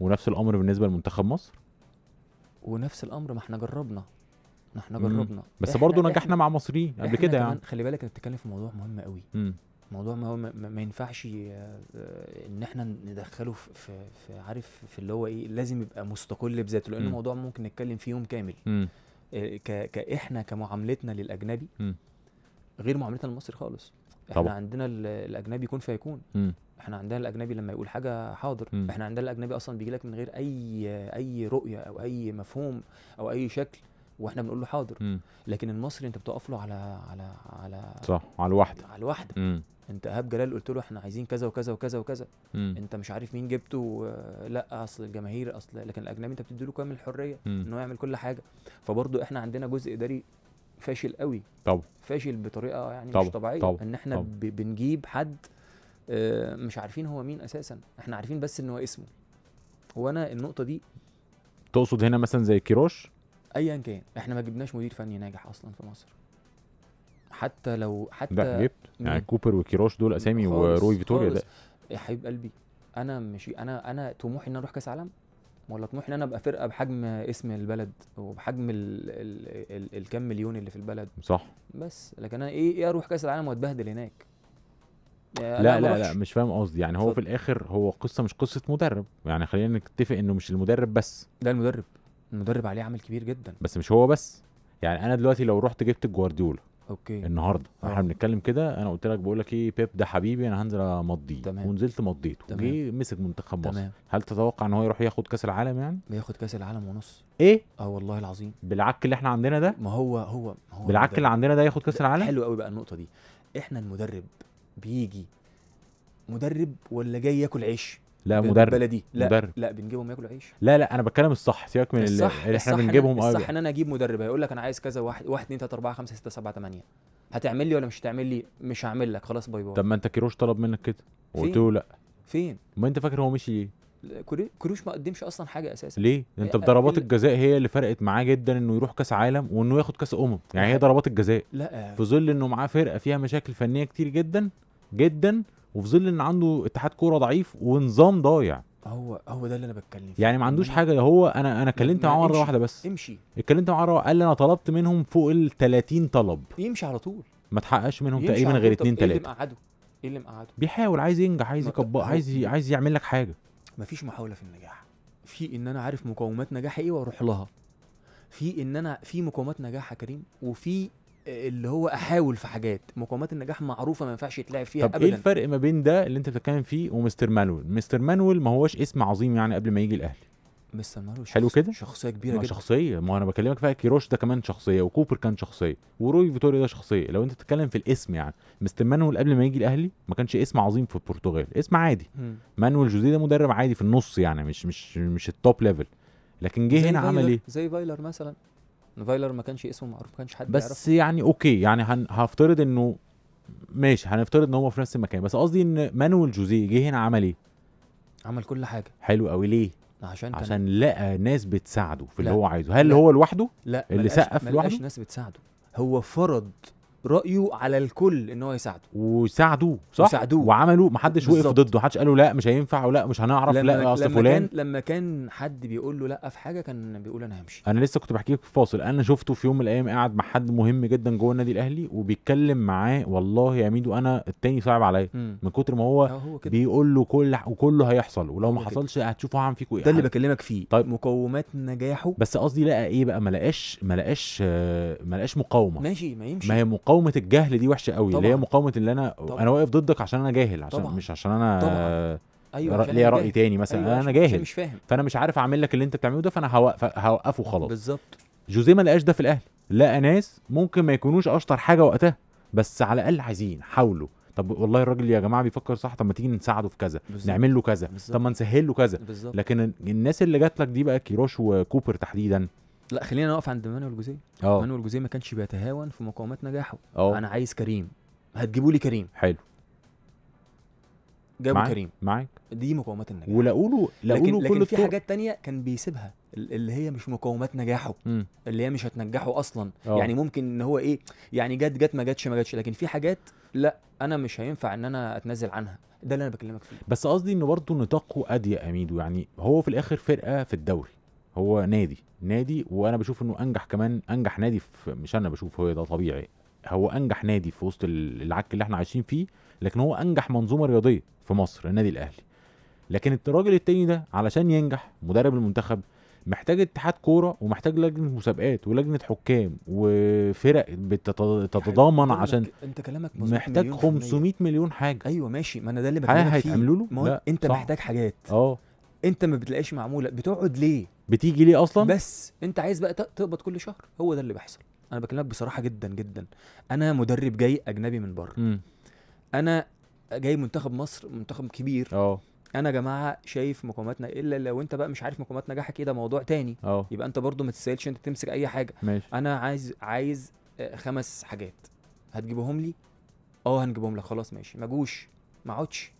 ونفس الامر بالنسبه لمنتخب مصر ونفس الامر ما احنا جربنا ما احنا جربنا بس برضه نجحنا مع مصريين قبل كده يعني خلي بالك انت بتتكلم في موضوع مهم قوي مم. موضوع ما, ما, ما ينفعش آه، ان احنا ندخله في, في عارف في اللي هو ايه لازم يبقى مستقل بذاته لان الموضوع ممكن نتكلم فيه يوم كامل آه، ك كاحنا كمعاملتنا للاجنبي غير معاملتنا للمصري خالص احنا طبعا. عندنا الاجنبي يكون فيكون م. احنا عندنا الاجنبي لما يقول حاجه حاضر م. احنا عندنا الاجنبي اصلا بيجي لك من غير اي اي رؤيه او اي مفهوم او اي شكل واحنا بنقول له حاضر م. لكن المصري انت بتقف له على على على صح على الواحده على الواحده م. انت ايهاب جلال قلت له احنا عايزين كذا وكذا وكذا وكذا م. انت مش عارف مين جبته لا اصل الجماهير اصل لكن الاجنبي انت بتدي له كامل الحريه انه هو يعمل كل حاجه فبرضه احنا عندنا جزء اداري فاشل قوي طبعا فاشل بطريقه يعني طبعا. مش طبيعيه طبعا. ان احنا طبعا. بنجيب حد آه، مش عارفين هو مين اساسا احنا عارفين بس ان هو اسمه هو انا النقطه دي تقصد هنا مثلا زي كيروش ايا كان احنا ما جبناش مدير فني ناجح اصلا في مصر حتى لو حتى ده جبت يعني كوبر وكيروش دول اسامي وروي فيتوريا ده يا حبيب قلبي انا مش انا انا طموحي ان اروح كاس عالم ولا طموح ان انا ابقى فرقه بحجم اسم البلد وبحجم الـ الـ الـ الكم مليون اللي في البلد صح بس لكن انا ايه, إيه اروح كاس العالم واتبهدل هناك لا لا لا, لا مش فاهم قصدي يعني هو في الاخر هو قصه مش قصه مدرب يعني خلينا نتفق انه مش المدرب بس لا المدرب المدرب عليه عمل كبير جدا بس مش هو بس يعني انا دلوقتي لو رحت جبت جوارديولا اوكي النهارده آه. احنا بنتكلم كده انا قلت لك بقول لك ايه بيب ده حبيبي انا هنزل امضيه تمام ونزلت مضيته جه مسك منتخب مصر تمام. هل تتوقع ان هو يروح ياخد كاس العالم يعني بياخد كاس العالم ونص ايه اه والله العظيم بالعك اللي احنا عندنا ده ما هو هو هو بالعك اللي عندنا ده ياخد كاس العالم حلو قوي بقى النقطه دي احنا المدرب بيجي مدرب ولا جاي ياكل عيش لا مدرب بلدي لا مدرب. لا بنجيبهم ياكلوا عيش لا لا انا بتكلم الصح سيبك من الصح اللي احنا بنجيبهم آه، الصح ان انا اجيب مدرب هيقول لك انا عايز كذا واحد 1 2 3 4 5 6 7 8 هتعمل لي ولا مش هتعمل لي مش هعمل لك خلاص باي باي طب ما انت كيروش طلب منك كده وقلت له لا فين ما انت فاكر هو مشي ايه كروش ما قدمش اصلا حاجه اساسا ليه انت بضربات آه، آه، ضربات الجزاء هي اللي فرقت معاه جدا انه يروح كاس عالم وانه ياخد كاس امم يعني هي ضربات الجزاء لا في ظل انه معاه فرقه فيها مشاكل فنيه كتير جدا جدا وفي ظل ان عنده اتحاد كوره ضعيف ونظام ضايع هو هو ده اللي انا بتكلم فيه يعني ما عندوش حاجه هو انا انا اتكلمت معاه مره واحده بس امشي اتكلمت معاه قال لي انا طلبت منهم فوق ال 30 طلب يمشي على طول ما تحققش منهم تقريبا غير اتنين تلاته ايه اللي مقعده؟ ايه اللي مقعده؟ بيحاول عايز ينجح عايز يكبر عايز عايز يعمل لك حاجه مفيش محاوله في النجاح في ان انا عارف مقومات نجاحي ايه واروح لها في ان انا في مقومات نجاح يا كريم وفي اللي هو احاول في حاجات مقومات النجاح معروفه ما ينفعش يتلعب فيها طب إيه ابدا ايه الفرق ما بين ده اللي انت بتتكلم فيه ومستر مانويل مستر مانويل ما هوش اسم عظيم يعني قبل ما يجي الاهلي مستر مانويل حلو كده شخصيه كبيره جدا شخصيه ما انا بكلمك فيها كيروش ده كمان شخصيه وكوبر كان شخصيه وروي فيتوريا ده شخصيه لو انت بتتكلم في الاسم يعني مستر مانويل قبل ما يجي الاهلي ما كانش اسم عظيم في البرتغال اسم عادي مانويل جوزيه ده مدرب عادي في النص يعني مش مش مش التوب ليفل لكن جه هنا عمل ايه زي فايلر مثلا فايلر ما كانش اسمه معروف ما كانش حد بس يعرفه. يعني اوكي يعني هن... هفترض انه ماشي هنفترض ان هو في نفس المكان بس قصدي ان مانويل جوزيه جه هنا عمل ايه؟ عمل كل حاجه حلو قوي ليه؟ عشان كان... عشان لقى ناس بتساعده في اللي لا. هو عايزه هل لا. هو لوحده؟ لا اللي سقف لوحده؟ ناس بتساعده هو فرض رايه على الكل ان هو يساعده وساعدوه صح وساعدوه وعملوا ما حدش وقف ضده حدش قال له لا مش هينفع ولا مش هنعرف لا لا اصل فلان كان لما كان حد بيقول له لا في حاجه كان بيقول انا همشي انا لسه كنت بحكي لك في فاصل انا شفته في يوم من الايام قاعد مع حد مهم جدا جوه النادي الاهلي وبيتكلم معاه والله يا ميدو انا التاني صعب عليا من كتر ما هو, هو بيقول له كل وكله هيحصل ولو ما حصلش هتشوفوا هعمل فيكم ايه ده اللي بكلمك فيه طيب مقومات نجاحه بس قصدي لقى ايه بقى ما لقاش ما لقاش آه، ما لقاش مقاومه ماشي ما يمشي ما هي مقاومه مقاومه الجهل دي وحشه قوي اللي هي مقاومه اللي انا طبعًا. انا واقف ضدك عشان انا جاهل عشان طبعًا. مش عشان انا ايوه ليا راي تاني مثلا أيوة انا جاهل مش فاهم فانا مش عارف اعمل لك اللي انت بتعمله ده فانا هوقف هوقفه خلاص بالظبط جوزيه ما لقاش ده في الاهلي لقى ناس ممكن ما يكونوش اشطر حاجه وقتها بس على الاقل عايزين حاولوا طب والله الراجل يا جماعه بيفكر صح طب ما تيجي نساعده في كذا بالزبط. نعمل له كذا بالزبط. طب ما نسهل له كذا بالزبط. لكن الناس اللي جات لك دي بقى كيروش وكوبر تحديدا لا خلينا نقف عند مانويل جوزيه اه مانويل جوزيه ما كانش بيتهاون في مقاومات نجاحه اه انا عايز كريم هتجيبوا لي كريم حلو جابوا معاك. كريم معاك دي مقاومات النجاح ولقوا له لكن, لكن كل في الطرق. حاجات تانية كان بيسيبها اللي هي مش مقاومات نجاحه م. اللي هي مش هتنجحه اصلا أوه. يعني ممكن ان هو ايه يعني جت جت ما جتش ما جتش لكن في حاجات لا انا مش هينفع ان انا اتنازل عنها ده اللي انا بكلمك فيه بس قصدي ان برضه نطاقه اضيق يا ميدو يعني هو في الاخر فرقه في الدوري هو نادي نادي وانا بشوف انه انجح كمان انجح نادي في مش انا بشوف هو ده طبيعي هو انجح نادي في وسط العك اللي احنا عايشين فيه لكن هو انجح منظومه رياضيه في مصر النادي الاهلي لكن الراجل التاني ده علشان ينجح مدرب المنتخب محتاج اتحاد كوره ومحتاج لجنه مسابقات ولجنه حكام وفرق بتتضامن عشان انت كلامك محتاج 500 مليون حاجه ايوه ماشي ما انا ده اللي بكلمك فيه له؟ ما انت صح. محتاج حاجات اه انت ما بتلاقيش معموله بتقعد ليه بتيجي ليه اصلا بس انت عايز بقى تقبض كل شهر هو ده اللي بيحصل انا بكلمك بصراحه جدا جدا انا مدرب جاي اجنبي من بره انا جاي منتخب مصر منتخب كبير اه انا يا جماعه شايف مقوماتنا الا لو انت بقى مش عارف مقومات نجاحك ايه ده موضوع تاني أوه. يبقى انت برضو ما تسالش انت تمسك اي حاجه ماشي. انا عايز عايز آه، خمس حاجات هتجيبهم لي اه هنجيبهم لك خلاص ماشي ما جوش ما اقعدش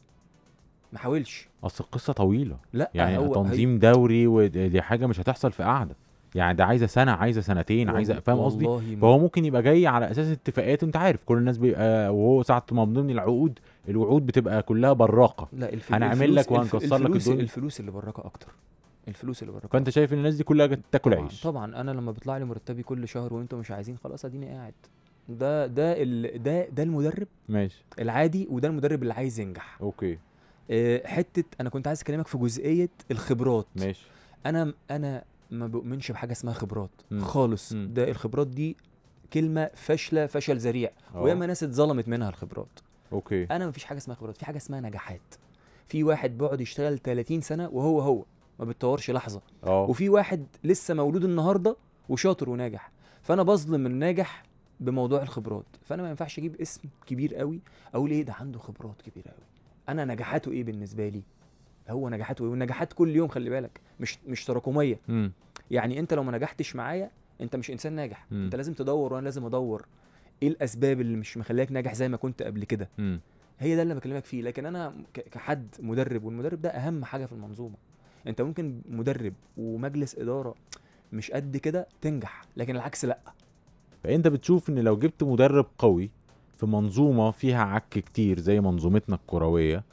ما حاولش اصل القصه طويله لا يعني هو تنظيم هي... دوري ودي حاجه مش هتحصل في قعده يعني ده عايزه سنه عايزه سنتين عايزه فاهم قصدي فهو ممكن يبقى جاي على اساس اتفاقيات انت عارف كل الناس بيبقى وهو ساعه ما ضمن العقود الوعود بتبقى كلها براقه لا الفلوس هنعمل لك وهنكسر لك الدنيا الفلوس اللي براقه اكتر الفلوس اللي براقه فانت شايف ان الناس دي كلها جت تاكل عيش طبعا انا لما بيطلع لي مرتبي كل شهر وانتوا مش عايزين خلاص اديني قاعد ده ده ال... ده ده المدرب ماشي العادي وده المدرب اللي عايز ينجح اوكي آه، حته انا كنت عايز اكلمك في جزئيه الخبرات ماشي انا انا ما بؤمنش بحاجه اسمها خبرات م. خالص م. ده الخبرات دي كلمه فاشله فشل ذريع أه. وياما ناس اتظلمت منها الخبرات اوكي انا ما فيش حاجه اسمها خبرات في حاجه اسمها نجاحات في واحد بيقعد يشتغل 30 سنه وهو هو ما بتطورش لحظه أوه. وفي واحد لسه مولود النهارده وشاطر وناجح فانا بظلم الناجح بموضوع الخبرات فانا ما ينفعش اجيب اسم كبير قوي اقول ايه ده عنده خبرات كبيره قوي انا نجاحاته ايه بالنسبه لي هو نجاحاته ايه والنجاحات كل يوم خلي بالك مش مش تراكميه يعني انت لو ما نجحتش معايا انت مش انسان ناجح م. انت لازم تدور وانا لازم ادور ايه الاسباب اللي مش مخليك ناجح زي ما كنت قبل كده هي ده اللي بكلمك فيه لكن انا كحد مدرب والمدرب ده اهم حاجه في المنظومه انت ممكن مدرب ومجلس اداره مش قد كده تنجح لكن العكس لا فانت بتشوف ان لو جبت مدرب قوي في منظومه فيها عك كتير زي منظومتنا الكرويه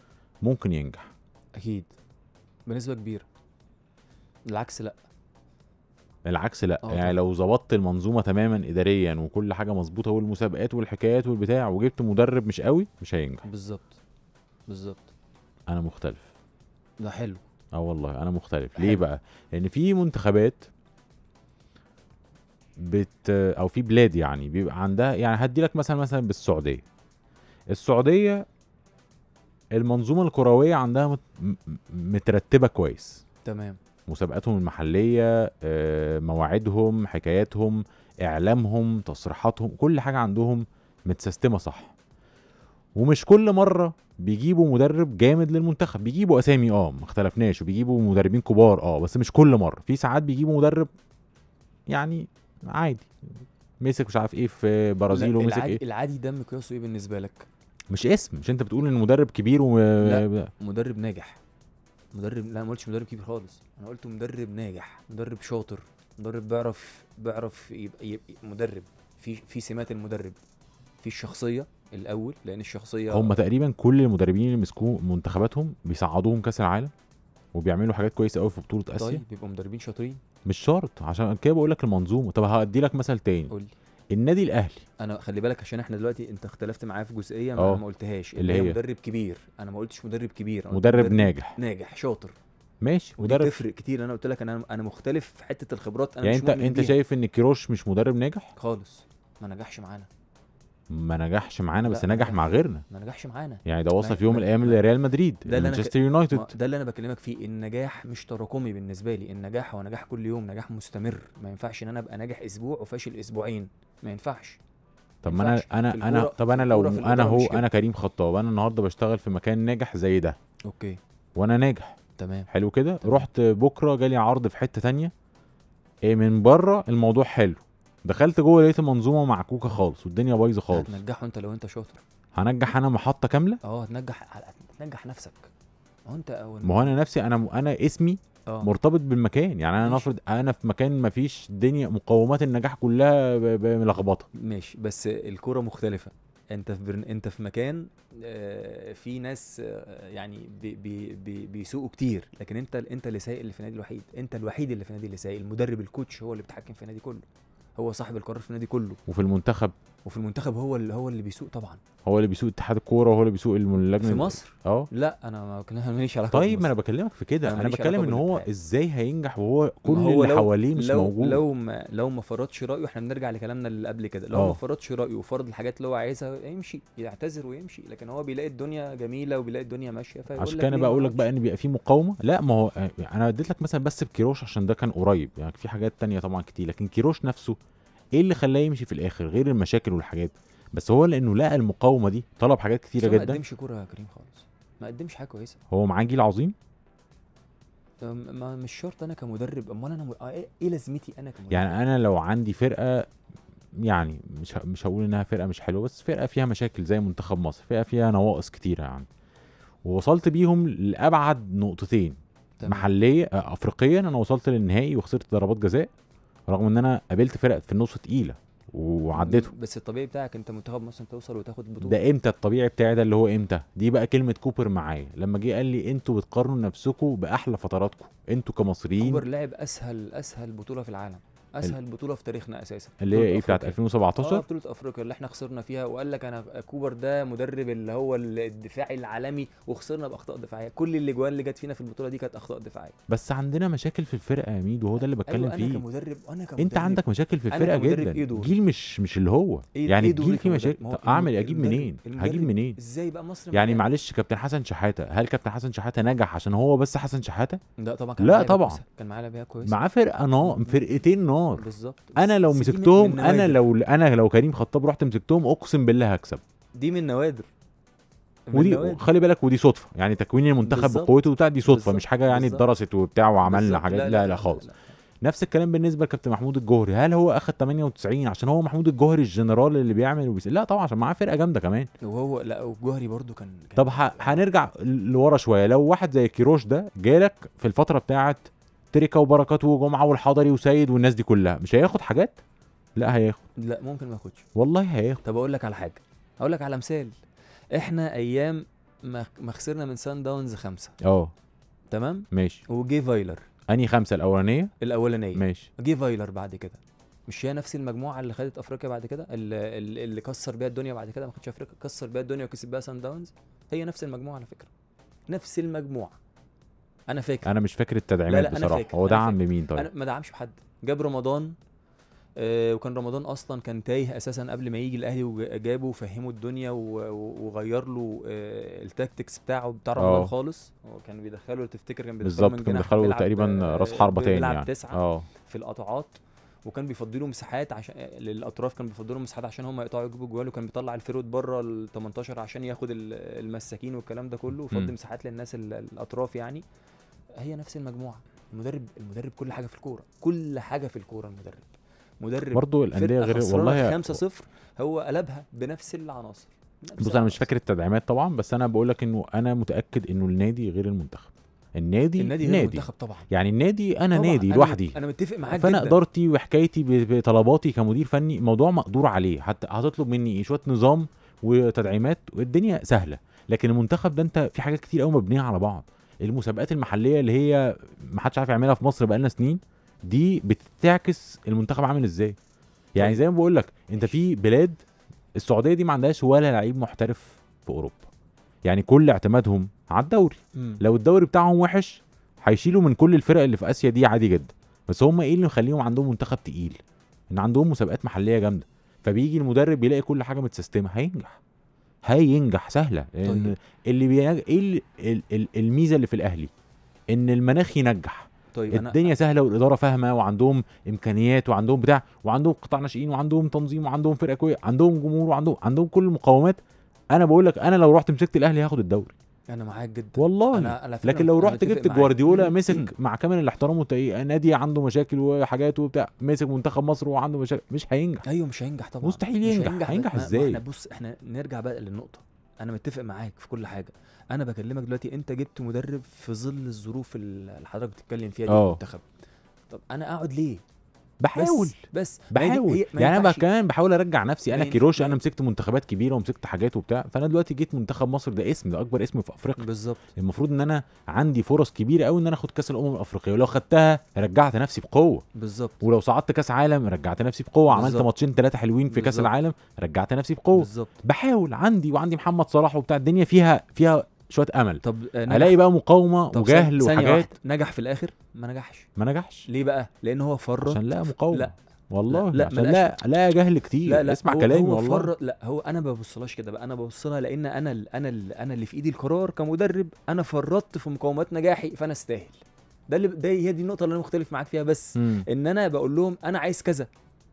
ممكن ينجح اكيد بنسبه كبيره العكس لا العكس لا أوه. يعني لو ظبطت المنظومه تماما اداريا وكل حاجه مظبوطه والمسابقات والحكايات والبتاع وجبت مدرب مش قوي مش هينجح بالظبط بالظبط انا مختلف ده حلو اه والله انا مختلف حلو. ليه بقى لان في منتخبات بت او في بلاد يعني بيبقى عندها يعني هدي لك مثلا مثلا بالسعوديه السعوديه المنظومه الكرويه عندها مترتبه كويس تمام مسابقاتهم المحليه آه، مواعيدهم حكاياتهم اعلامهم تصريحاتهم كل حاجه عندهم متسيستمه صح ومش كل مره بيجيبوا مدرب جامد للمنتخب بيجيبوا اسامي اه ما اختلفناش وبيجيبوا مدربين كبار اه بس مش كل مره في ساعات بيجيبوا مدرب يعني عادي مسك مش عارف ايه في برازيل ومسك ايه العادي ده مقياسه ايه بالنسبه لك مش اسم مش انت بتقول ان مدرب كبير و لا مدرب ناجح مدرب لا ما قلتش مدرب كبير خالص انا قلت مدرب ناجح مدرب شاطر مدرب بيعرف بيعرف يبقى, يبقى مدرب في في سمات المدرب في الشخصيه الاول لان الشخصيه هم تقريبا كل المدربين اللي مسكوا منتخباتهم بيصعدوهم كاس العالم وبيعملوا حاجات كويسه قوي في بطوله اسيا طيب بيبقوا مدربين شاطرين مش شرط عشان كده بقول لك المنظومه طب هدي لك مثل تاني قول لي النادي الاهلي انا خلي بالك عشان احنا دلوقتي انت اختلفت معايا في جزئيه ما آه. أنا ما قلتهاش اللي هي مدرب كبير انا ما قلتش مدرب كبير مدرب, مدرب ناجح ناجح شاطر ماشي مدرب تفرق كتير انا قلت لك انا انا مختلف في حته الخبرات انا يعني مش انت انت بيها. شايف ان كيروش مش مدرب ناجح خالص ما نجحش معانا ما نجحش معانا بس نجح مع غيرنا ما نجحش معانا يعني ده وصل في يوم من الايام لريال مدريد ده اللي مانشستر يونايتد ده اللي انا بكلمك فيه النجاح مش تراكمي بالنسبه لي النجاح هو نجاح كل يوم نجاح مستمر ما ينفعش ان انا ابقى ناجح اسبوع وفاشل اسبوعين ما ينفعش طب ما انا انا انا طب انا لو انا هو انا كريم خطاب انا النهارده بشتغل في مكان ناجح زي ده اوكي وانا ناجح تمام حلو كده رحت بكره جالي عرض في حته تانية إيه من بره الموضوع حلو دخلت جوه لقيت المنظومه معكوكه خالص والدنيا بايظه خالص هتنجحه انت لو انت شاطر هنجح انا محطه كامله اه هتنجح هتنجح نفسك هو انت اول ما هو انا نفسي انا انا اسمي أوه. مرتبط بالمكان يعني انا نفرض انا في مكان ما فيش دنيا مقومات النجاح كلها ملخبطه ماشي بس الكوره مختلفه انت في برن... انت في مكان آه، في ناس آه، يعني بي... بي... بيسوقوا كتير لكن انت انت اللي سايق اللي في النادي الوحيد انت الوحيد اللي في النادي اللي سايق المدرب الكوتش هو اللي بيتحكم في النادي كله هو صاحب القرار في النادي كله وفي المنتخب وفي المنتخب هو اللي هو اللي بيسوق طبعا هو اللي بيسوق اتحاد الكوره وهو اللي بيسوق اللجنه في مصر اه لا انا ما كان ماليش علاقه طيب ما انا بكلمك في كده انا, أنا بتكلم ان هو ازاي هينجح وهو كل هو اللي حواليه مش لو موجود لو ما لو ما فرضش رايه احنا بنرجع لكلامنا اللي قبل كده لو أوه. ما فرضش رايه وفرض الحاجات اللي هو عايزها يمشي يعتذر ويمشي لكن هو بيلاقي الدنيا جميله وبيلاقي الدنيا ماشيه عشان كده بقول لك بقى ان بيبقى في مقاومه لا ما هو انا اديت لك مثلا بس بكيروش عشان ده كان قريب يعني في حاجات تانية طبعا كتير لكن كيروش نفسه ايه اللي خلاه يمشي في الاخر غير المشاكل والحاجات بس هو لانه لقى المقاومه دي طلب حاجات كتيره جدا ما قدمش كوره يا كريم خالص ما قدمش حاجه كويسه هو معاه جيل عظيم ما مش شرط انا كمدرب امال انا م... آه، إيه-, ايه لازمتي انا كمدرب يعني انا لو عندي فرقه يعني مش مش هقول انها فرقه مش حلوه بس فرقه فيها مشاكل زي منتخب مصر فرقه فيها نواقص كتيره يعني ووصلت بيهم لابعد نقطتين تمام. محليه آه، افريقيا انا وصلت للنهائي وخسرت ضربات جزاء رغم ان انا قابلت فرق في النص تقيله وعديته بس الطبيعي بتاعك انت منتخب مثلا توصل وتاخد بطوله ده امتى الطبيعي بتاعي ده اللي هو امتى دي بقى كلمه كوبر معايا لما جه قال لي انتوا بتقارنوا نفسكم باحلى فتراتكم انتوا كمصريين كوبر لعب اسهل اسهل بطوله في العالم اسهل بطوله في تاريخنا اساسا اللي هي ايه بتاعت 2017 اه بطوله افريقيا اللي احنا خسرنا فيها وقال لك انا كوبر ده مدرب اللي هو الدفاعي العالمي وخسرنا باخطاء دفاعيه كل الاجوان اللي, اللي جت فينا في البطوله دي كانت اخطاء دفاعيه بس عندنا مشاكل في الفرقه يا ميدو وهو ده اللي بتكلم أيوة، فيه انا كمدرب انا كمدرب انت عندك مشاكل في الفرقه جدا إيه جيل مش مش اللي هو يعني الجيل فيه مشاكل اعمل اجيب منين هجيب منين ازاي بقى مصر يعني معلش كابتن حسن شحاته هل كابتن حسن شحاته نجح عشان هو بس حسن شحاته لا طبعا كان لا طبعا كان معاه لعيبه كويسه معاه فرقه ناقص فرقتين ناقص النار بالظبط انا لو مسكتهم انا لو انا لو كريم خطاب رحت مسكتهم اقسم بالله هكسب دي من نوادر ودي خلي بالك ودي صدفه يعني تكوين المنتخب بقوته بتاع دي صدفه مش حاجه يعني اتدرست وبتاع وعملنا حاجات لا لا, لا, لا خالص نفس الكلام بالنسبه لكابتن محمود الجوهري هل هو اخذ 98 عشان هو محمود الجوهري الجنرال اللي بيعمل وبيسأل لا طبعا عشان معاه فرقه جامده كمان وهو لا والجوهري برده كان, كان طب هنرجع لورا شويه لو واحد زي كيروش ده جالك في الفتره بتاعه تركه وبركات وجمعه والحضري وسيد والناس دي كلها مش هياخد حاجات لا هياخد لا ممكن ما ياخدش والله هياخد طب اقول لك على حاجه اقول لك على مثال احنا ايام ما خسرنا من سان داونز خمسه اه تمام ماشي وجي فايلر انهي خمسه الاولانيه الاولانيه ماشي جه فايلر بعد كده مش هي نفس المجموعه اللي خدت افريقيا بعد كده اللي, اللي كسر بيها الدنيا بعد كده ما خدش افريقيا كسر بيها الدنيا وكسب بيها سان داونز هي نفس المجموعه على فكره نفس المجموعه انا فاكر انا مش فاكر التدعيمات لا لا بصراحه فاكر. هو دعم لمين طيب انا ما دعمش حد جاب رمضان آه وكان رمضان اصلا كان تايه اساسا قبل ما يجي الاهلي وجابه وفهمه الدنيا وغير له آه التاكتكس بتاعه بتاع رمضان آه. خالص هو كان بيدخله تفتكر كان بيدخله بالظبط كان بيدخله تقريبا آه، راس حربه تاني يعني تسعه آه. في القطعات وكان بيفضي له مساحات عشان للاطراف كان بيفضي له مساحات عشان هم يقطعوا يجيبوا جوال وكان بيطلع الفيرود بره ال 18 عشان ياخد المساكين والكلام ده كله وفضي مساحات للناس الاطراف يعني هي نفس المجموعه المدرب المدرب كل حاجه في الكوره كل حاجه في الكوره المدرب مدرب برضه الانديه غير والله 5-0 هو قلبها بنفس العناصر بص انا مش فاكر التدعيمات طبعا بس انا بقول لك انه انا متاكد انه النادي غير المنتخب النادي النادي غير المنتخب طبعا يعني النادي انا طبعًا. نادي لوحدي انا متفق معاك فانا ادارتي وحكايتي بطلباتي كمدير فني موضوع مقدور عليه حتى هتطلب مني شويه نظام وتدعيمات والدنيا سهله لكن المنتخب ده انت في حاجات كتير قوي مبنيه على بعض المسابقات المحليه اللي هي ما حدش عارف يعملها في مصر بقالنا سنين دي بتعكس المنتخب عامل ازاي يعني طيب. زي ما بقول لك انت في بلاد السعوديه دي ما عندهاش ولا لعيب محترف في اوروبا يعني كل اعتمادهم على الدوري م. لو الدوري بتاعهم وحش هيشيلوا من كل الفرق اللي في اسيا دي عادي جدا بس هم ايه اللي مخليهم عندهم منتخب تقيل ان عندهم مسابقات محليه جامده فبيجي المدرب بيلاقي كل حاجه متسيستمه هينجح هينجح سهله لان طيب. اللي بينج... ايه الميزه اللي في الاهلي ان المناخ ينجح طيب الدنيا أنا... سهله والاداره فاهمه وعندهم امكانيات وعندهم بتاع وعندهم قطاع ناشئين وعندهم تنظيم وعندهم فرقه كويسه عندهم جمهور وعندهم عندهم كل المقومات انا بقول لك انا لو رحت مسكت الاهلي هاخد الدوري انا معاك جدا والله أنا أنا لكن لو رحت جبت جوارديولا مسك مع كامل الاحترام والتقدير نادي عنده مشاكل وحاجات وبتاع مسك منتخب مصر وعنده مشاكل مش هينجح ايوه مش هينجح طبعا مستحيل ينجح هينجح, هينجح ازاي احنا بص احنا نرجع بقى للنقطه انا متفق معاك في كل حاجه انا بكلمك دلوقتي انت جبت مدرب في ظل الظروف اللي حضرتك بتتكلم فيها دي آه. المنتخب طب انا اقعد ليه بحاول بس, بس بحاول يعني, يعني انا كمان بحاول ارجع نفسي انا كيروش انا مسكت منتخبات كبيره ومسكت حاجات وبتاع فانا دلوقتي جيت منتخب مصر ده اسم ده اكبر اسم في افريقيا بالظبط المفروض ان انا عندي فرص كبيره قوي ان انا اخد كاس الامم الافريقيه ولو خدتها رجعت نفسي بقوه بالظبط ولو صعدت كاس عالم رجعت نفسي بقوه بالزبط. عملت ماتشين ثلاثه حلوين في كاس العالم رجعت نفسي بقوه بالظبط بحاول عندي وعندي محمد صلاح وبتاع الدنيا فيها فيها شويه امل طب آه، نجح. الاقي بقى مقاومه طب وجهل وحاجات نجح في الاخر ما نجحش ما نجحش ليه بقى لان هو فرط عشان لقى مقاومه لا والله لا عشان لا لا جهل كتير لا لا اسمع هو كلامي هو والله فر... لا هو انا ما ببصلهاش كده بقى انا ببصلها لان انا ال... انا ال... انا اللي في ايدي القرار كمدرب انا فرطت في مقاومات نجاحي فانا استاهل ده اللي ده هي دي النقطه اللي انا مختلف معاك فيها بس م. ان انا بقول لهم انا عايز كذا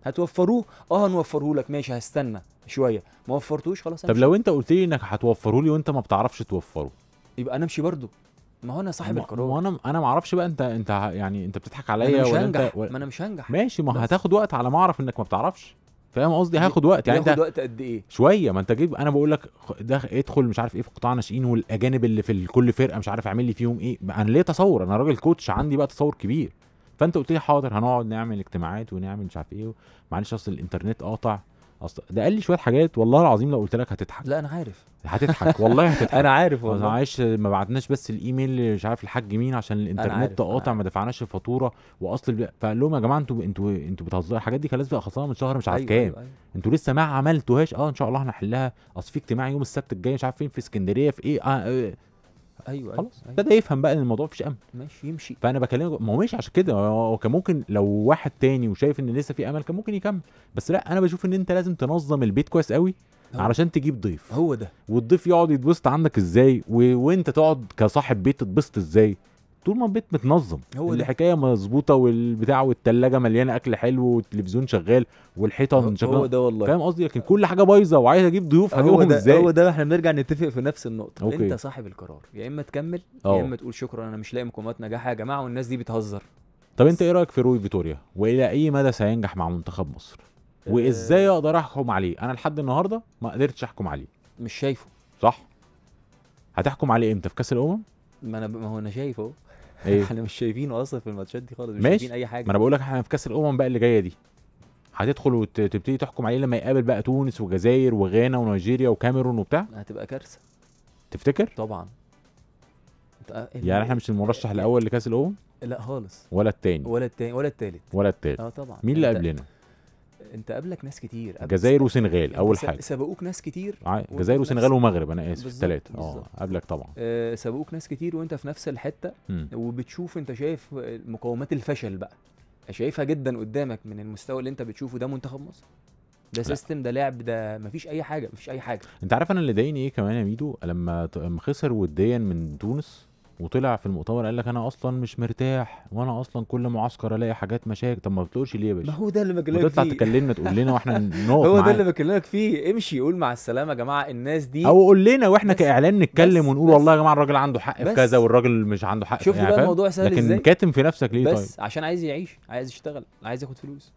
هتوفروه اه هنوفره لك ماشي هستنى شويه ما وفرتوش خلاص طب لو انت قلت لي انك هتوفره لي وانت ما بتعرفش توفره يبقى انا امشي برضه ما هو انا صاحب القرار ما انا انا ما اعرفش بقى انت انت يعني انت بتضحك عليا ولا انت ولا ما انا مش هنجح ماشي ما هتاخد وقت على ما اعرف انك ما بتعرفش فاهم قصدي هاخد وقت يعني هاخد وقت قد ايه شويه ما انت جيب انا بقول لك ده ادخل مش عارف ايه في قطاع ناشئين والاجانب اللي في كل فرقه مش عارف اعمل لي فيهم ايه انا ليه تصور انا راجل كوتش عندي بقى تصور كبير فانت قلت لي حاضر هنقعد نعمل اجتماعات ونعمل مش عارف ايه معلش اصل الانترنت قاطع اصل ده قال لي شويه حاجات والله العظيم لو قلت لك هتضحك لا انا عارف هتضحك والله هتضحك انا عارف والله معلش ما بعتناش بس الايميل مش عارف الحاج مين عشان الانترنت قاطع ما دفعناش الفاتوره واصل فقال لهم يا جماعه انتوا انتوا انتوا بتهزروا الحاجات دي كان لازم خلصانه من شهر مش عارف أيوة, أيوة، كام أيوة أيوة. انتوا لسه ما عملتوهاش اه ان شاء الله هنحلها اصل في اجتماع يوم السبت الجاي مش عارف فين في اسكندريه في ايه آه, آه أيوة،, ايوه خلاص أيوة. ابتدى أيوة. يفهم بقى ان الموضوع مفيش امل ماشي يمشي فانا بكلمه ما هو ماشي عشان كده هو كان ممكن لو واحد تاني وشايف ان لسه في امل كان ممكن يكمل بس لا انا بشوف ان انت لازم تنظم البيت كويس قوي علشان تجيب ضيف هو ده والضيف يقعد يتبسط عندك ازاي و... وانت تقعد كصاحب بيت تتبسط ازاي طول ما البيت متنظم هو الحكايه مظبوطه والبتاع والتلاجه مليانه اكل حلو والتلفزيون شغال والحيطه شغاله هو ده والله فاهم قصدي لكن كل حاجه بايظه وعايز اجيب ضيوف هجيبهم ازاي هو ده احنا بنرجع نتفق في نفس النقطه أوكي. انت صاحب القرار يا اما تكمل يا أه. اما تقول شكرا انا مش لاقي مقومات نجاح يا جماعه والناس دي بتهزر طب انت ايه رايك في روي فيتوريا والى اي مدى سينجح مع منتخب مصر آه. وازاي اقدر احكم عليه انا لحد النهارده ما قدرتش احكم عليه مش شايفه صح هتحكم عليه امتى في كاس الامم ما انا ما هو انا شايفه ايه احنا مش شايفينه اصلا في الماتشات دي خالص مش ماشي. شايفين اي حاجه ما انا بقول لك احنا في كاس الامم بقى اللي جايه دي هتدخل وتبتدي تحكم عليه لما يقابل بقى تونس وجزائر وغانا ونيجيريا وكاميرون وبتاع هتبقى كارثه تفتكر طبعا يعني احنا مش المرشح الاول لكاس الامم لا خالص ولا الثاني ولا الثاني ولا الثالث ولا الثالث اه طبعا مين اللي يعني قبلنا انت قبلك ناس كتير جزائر وسنغال اول حاجه سبقوك ناس كتير جزائر وسنغال ومغرب انا اسف الثلاثه اه قبلك طبعا آه سبقوك ناس كتير وانت في نفس الحته م. وبتشوف انت شايف مقومات الفشل بقى شايفها جدا قدامك من المستوى اللي انت بتشوفه ده منتخب مصر ده سيستم ده لعب ده مفيش اي حاجه مفيش اي حاجه انت عارف انا اللي ضايقني ايه كمان يا ميدو لما خسر وديا من تونس وطلع في المؤتمر قال لك انا اصلا مش مرتاح وانا اصلا كل معسكر الاقي حاجات مشاكل طب ما بتقولش ليه يا باشا ما هو ده اللي بكلمك فيه تكلمنا تقول لنا واحنا نقف هو ده اللي بكلمك فيه امشي قول مع السلامه يا جماعه الناس دي او قول لنا واحنا كاعلان نتكلم ونقول بس والله يا جماعه الراجل عنده حق في كذا والراجل مش عنده حق شوف يعني بقى الموضوع سهل لكن ازاي لكن كاتم في نفسك ليه بس طيب بس عشان عايز يعيش عايز يشتغل عايز ياخد فلوس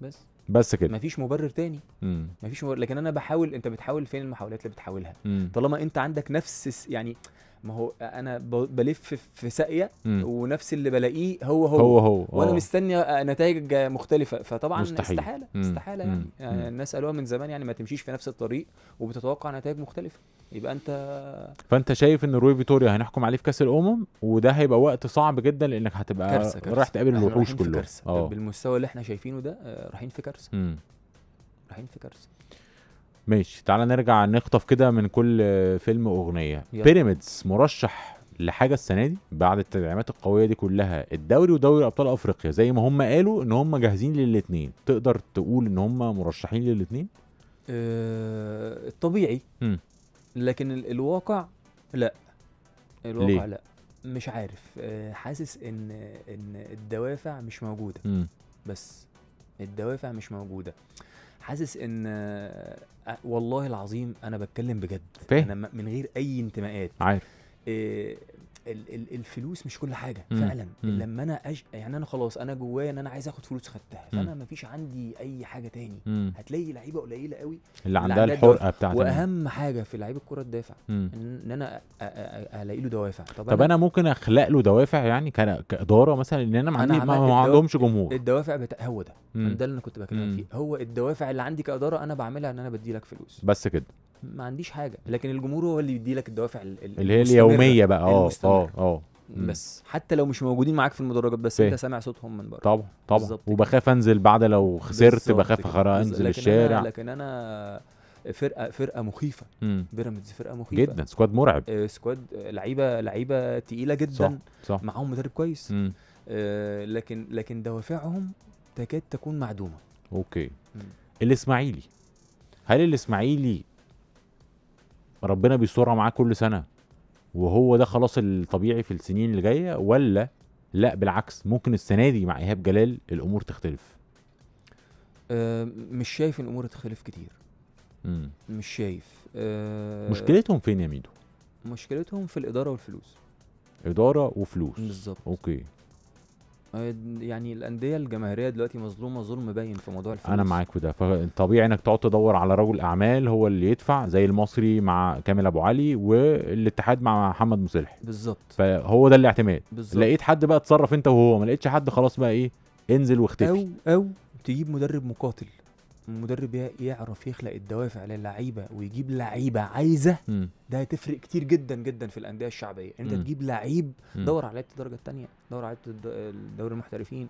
بس بس كده مفيش مبرر تاني مم. مفيش مبرر لكن انا بحاول انت بتحاول فين المحاولات اللي بتحاولها مم. طالما انت عندك نفس يعني ما هو انا بلف في ساقيه ونفس اللي بلاقيه هو هو هو هو وانا آه. مستني نتائج مختلفه فطبعا مستحيل. استحاله مم. استحاله يعني. يعني الناس قالوها من زمان يعني ما تمشيش في نفس الطريق وبتتوقع نتائج مختلفه يبقى انت فانت شايف ان روي فيتوريا هنحكم عليه في كاس الامم وده هيبقى وقت صعب جدا لانك هتبقى كارثة كارثة. رايح تقابل الوحوش كلهم آه. بالمستوى اللي احنا شايفينه ده آه، رايحين في كارثه رايحين في كارثه ماشي تعالى نرجع نخطف كده من كل فيلم اغنيه بيراميدز مرشح لحاجه السنه دي بعد التدعيمات القويه دي كلها الدوري ودوري ابطال افريقيا زي ما هم قالوا ان هم جاهزين للاثنين تقدر تقول ان هم مرشحين للاثنين أه الطبيعي م. لكن ال الواقع لا الواقع ليه؟ لا مش عارف أه حاسس ان ان الدوافع مش موجوده م. بس الدوافع مش موجوده حاسس ان والله العظيم انا بتكلم بجد فيه. انا من غير اي انتماءات عارف إيه الفلوس مش كل حاجه مم. فعلا مم. لما انا أج... يعني انا خلاص انا جوايا ان انا عايز اخد فلوس خدتها فانا ما فيش عندي اي حاجه تاني مم. هتلاقي لعيبه قليله قوي اللي عندها الحرقه بتاعتها واهم حاجه في لعيب الكره الدافع ان انا الاقي له دوافع طب, طب أنا... انا ممكن اخلق له دوافع يعني كاداره مثلا ان انا ما, عندي... ما, الدو... عندهمش جمهور الدوافع بتا... هو ده ده اللي انا كنت بكلمك فيه هو الدوافع اللي عندي كاداره انا بعملها ان انا بدي لك فلوس بس كده ما عنديش حاجه لكن الجمهور هو اللي بيدي لك الدوافع اللي هي اليوميه بقى اه اه اه بس حتى لو مش موجودين معاك في المدرجات بس انت سامع صوتهم من بره طبعا طبعا وبخاف انزل بعد لو خسرت بخاف انزل لكن الشارع أنا لكن انا فرقه فرقه مخيفه بيراميدز فرقه مخيفه جدا سكواد مرعب آه سكواد لعيبه لعيبه تقيله جدا صح. صح. معاهم مدرب كويس آه لكن لكن دوافعهم تكاد تكون معدومه اوكي مم. الاسماعيلي هل الاسماعيلي ربنا بيسترها معاه كل سنه وهو ده خلاص الطبيعي في السنين اللي جايه ولا لا بالعكس ممكن السنه دي مع ايهاب جلال الامور تختلف أه مش شايف ان الامور تختلف كتير مم. مش شايف أه مشكلتهم فين يا ميدو مشكلتهم في الاداره والفلوس اداره وفلوس بالظبط اوكي يعني الانديه الجماهيريه دلوقتي مظلومه ظلم باين في موضوع الفلوس انا معاك في ده فطبيعي انك تقعد تدور على رجل اعمال هو اللي يدفع زي المصري مع كامل ابو علي والاتحاد مع محمد مصلح بالظبط فهو ده الاعتماد بالزبط. لقيت حد بقى اتصرف انت وهو ما لقيتش حد خلاص بقى ايه انزل واختفي او او تجيب مدرب مقاتل المدرب يعرف يخلق الدوافع للعيبه ويجيب لعيبه عايزه م. ده هتفرق كتير جدا جدا في الانديه الشعبيه انت م. تجيب لعيب دور على لعيبه الدرجه الثانيه دور على الدوري المحترفين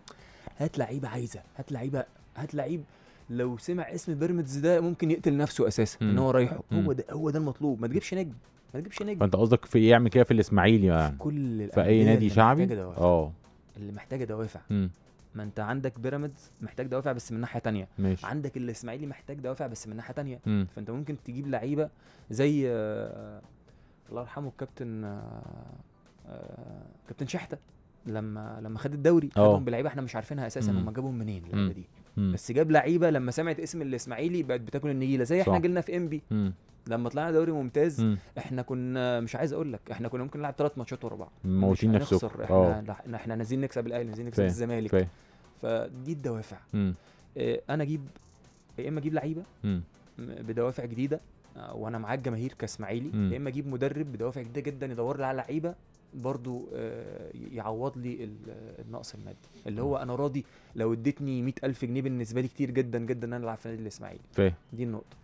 هات لعيبه عايزه هات لعيبه هات لعيب لو سمع اسم بيراميدز ده ممكن يقتل نفسه اساسا ان هو رايحه هو ده هو ده المطلوب ما تجيبش نجم ما تجيبش نجم فانت قصدك في إيه؟ يعمل كده في الاسماعيلي يعني في كل في اي نادي شعبي اه اللي محتاجه دوافع ما انت عندك بيراميدز محتاج دوافع بس من ناحيه تانية ماشي. عندك الاسماعيلي محتاج دوافع بس من ناحيه تانية م. فانت ممكن تجيب لعيبه زي آه الله يرحمه الكابتن آه آه كابتن شحته لما لما خد الدوري خدهم بلعيبه احنا مش عارفينها اساسا هم جابهم منين اللعيبه دي م. بس جاب لعيبه لما سمعت اسم الاسماعيلي بقت بتاكل النجيله زي احنا جيلنا في انبي لما طلعنا دوري ممتاز م. احنا كنا مش عايز اقول لك احنا كنا ممكن نلعب ثلاث ماتشات ورا بعض موتين نفسكم آه. احنا احنا نازلين نكسب الاهلي نازلين نكسب الزمالك فدي الدوافع اه انا اجيب يا اما اجيب لعيبه بدوافع جديده آه، وانا معاك جماهير كاسماعيلي يا اما اجيب مدرب بدوافع جديده جدا يدور لي على لعيبه برضو آه، يعوض لي النقص المادي اللي هو انا راضي لو اديتني 100000 جنيه بالنسبه لي كتير جدا جدا ان انا العب في النادي الاسماعيلي دي النقطه